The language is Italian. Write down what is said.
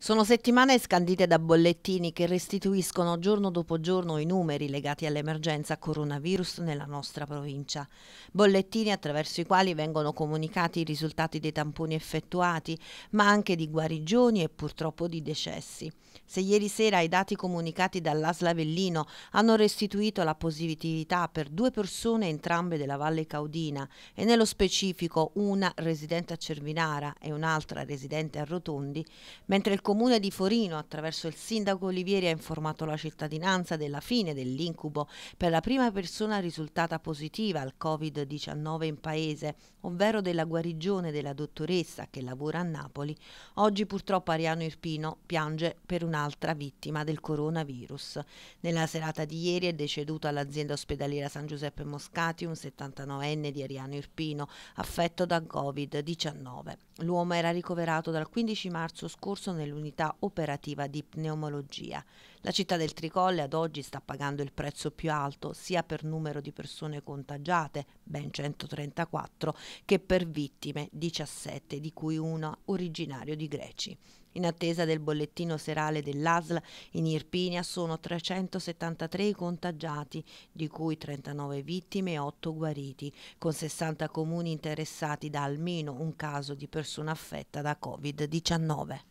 Sono settimane scandite da bollettini che restituiscono giorno dopo giorno i numeri legati all'emergenza coronavirus nella nostra provincia. Bollettini attraverso i quali vengono comunicati i risultati dei tamponi effettuati, ma anche di guarigioni e purtroppo di decessi. Se ieri sera i dati comunicati dall'Aslavellino hanno restituito la positività per due persone entrambe della Valle Caudina e nello specifico una residente a Cervinara e un'altra residente a Rotondi, mentre il Comune di Forino, attraverso il sindaco Olivieri, ha informato la cittadinanza della fine dell'incubo per la prima persona risultata positiva al Covid-19 in paese, ovvero della guarigione della dottoressa che lavora a Napoli. Oggi purtroppo Ariano Irpino piange per un'altra vittima del coronavirus. Nella serata di ieri è deceduto all'azienda ospedaliera San Giuseppe Moscati un 79enne di Ariano Irpino affetto da Covid-19. L'uomo era ricoverato dal 15 marzo scorso nell'Università dell'unità operativa di pneumologia. La città del Tricolle ad oggi sta pagando il prezzo più alto sia per numero di persone contagiate, ben 134, che per vittime, 17, di cui una originario di Greci. In attesa del bollettino serale dell'ASL, in Irpinia sono 373 i contagiati, di cui 39 vittime e 8 guariti, con 60 comuni interessati da almeno un caso di persona affetta da Covid-19.